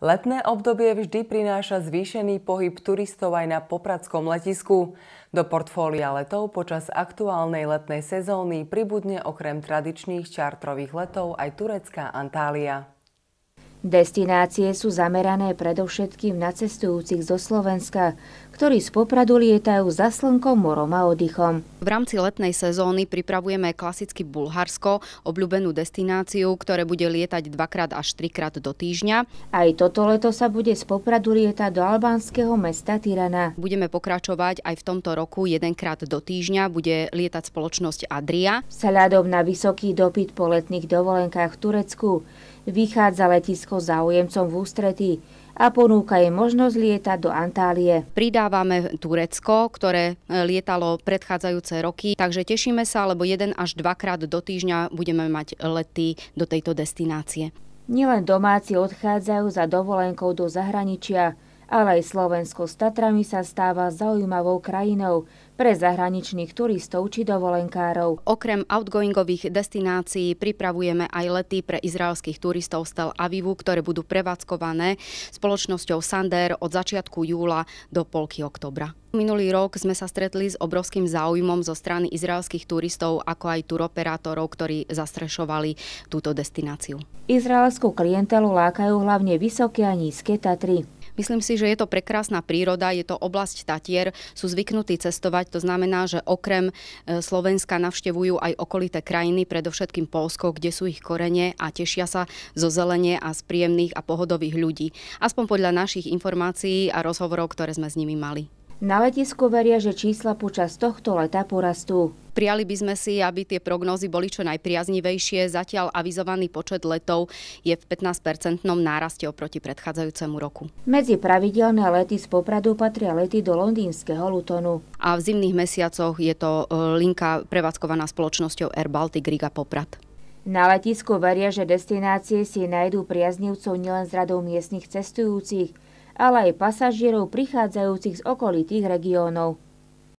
Letné obdobie vždy prináša zvýšený pohyb turistov aj na popradskom letisku. Do portfólia letov počas aktuálnej letnej sezóny pribudne okrem tradičných čartrových letov aj turecká Antália. Destinácie sú zamerané predovšetkým na cestujúcich zo Slovenska, ktorí z Popradu lietajú za slnkom, morom a oddychom. V rámci letnej sezóny pripravujeme klasicky Bulharsko, obľúbenú destináciu, ktoré bude lietať dvakrát až trikrát do týždňa. Aj toto leto sa bude z Popradu lietať do albánskeho mesta Tirana. Budeme pokračovať aj v tomto roku jedenkrát do týždňa bude lietať spoločnosť Adria. Sľadom na vysoký dopyt po letných dovolenkách v Turecku vychádza letisko záujemcom v ústretí a ponúka je možnosť lietať do Antálie. Pridávame Turecko, ktoré e, lietalo predchádzajúce roky, takže tešíme sa, lebo jeden až dvakrát do týždňa budeme mať lety do tejto destinácie. Nielen domáci odchádzajú za dovolenkou do zahraničia, ale aj Slovensko s Tatrami sa stáva zaujímavou krajinou pre zahraničných turistov či dovolenkárov. Okrem outgoingových destinácií pripravujeme aj lety pre izraelských turistov z Tel Avivu, ktoré budú prevádzkované spoločnosťou Sander od začiatku júla do polky oktobra. Minulý rok sme sa stretli s obrovským záujmom zo strany izraelských turistov, ako aj turoperátorov, ktorí zastrešovali túto destináciu. Izraelskú klientelu lákajú hlavne vysoké a nízke Tatry. Myslím si, že je to prekrásna príroda, je to oblasť Tatier, sú zvyknutí cestovať, to znamená, že okrem e, Slovenska navštevujú aj okolité krajiny, predovšetkým Polsko, kde sú ich korene a tešia sa zo zelenie a z príjemných a pohodových ľudí. Aspoň podľa našich informácií a rozhovorov, ktoré sme s nimi mali. Na letisku veria, že čísla počas tohto leta porastú. Prijali by sme si, aby tie prognózy boli čo najpriaznivejšie. Zatiaľ avizovaný počet letov je v 15-percentnom náraste oproti predchádzajúcemu roku. Medzi pravidelné lety z Popradu patria lety do londýnskeho Lutonu. A v zimných mesiacoch je to e, linka prevádzkovaná spoločnosťou Air Baltic Riga Poprad. Na letisku veria, že destinácie si nájdú priaznivcov nielen z radou miestnych cestujúcich, ale aj pasažierov prichádzajúcich z okolitých regiónov.